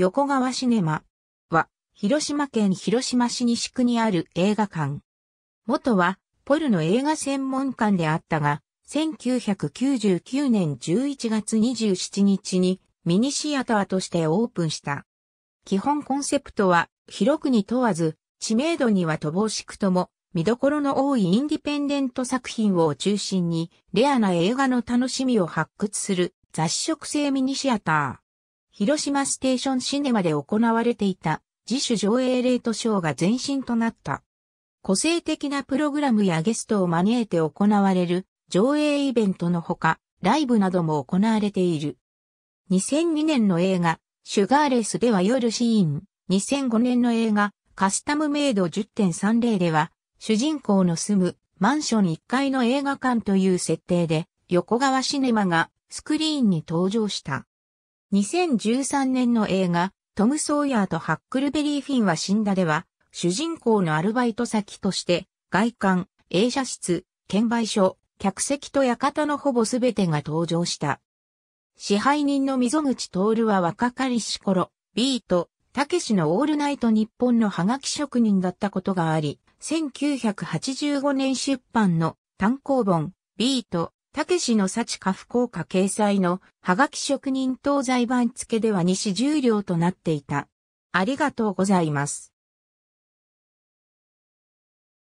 横川シネマは、広島県広島市西区にある映画館。元は、ポルの映画専門館であったが、1999年11月27日にミニシアターとしてオープンした。基本コンセプトは、広くに問わず、知名度には乏しくとも、見どころの多いインディペンデント作品を中心に、レアな映画の楽しみを発掘する雑食性ミニシアター。広島ステーションシネマで行われていた自主上映レートショーが前身となった。個性的なプログラムやゲストを招いて行われる上映イベントのほか、ライブなども行われている。2002年の映画、シュガーレスでは夜シーン、2005年の映画、カスタムメイド10.30では、主人公の住むマンション1階の映画館という設定で、横川シネマがスクリーンに登場した。2013年の映画、トム・ソーヤーとハックルベリー・フィンは死んだでは、主人公のアルバイト先として、外観、映写室、券売所、客席と館のほぼすべてが登場した。支配人の溝口徹は若かりし頃、ビート、たけしのオールナイト日本のハガキ職人だったことがあり、1985年出版の単行本、ビート、たけしの幸か福岡掲載の、はがき職人東西番付では西十両となっていた。ありがとうございます。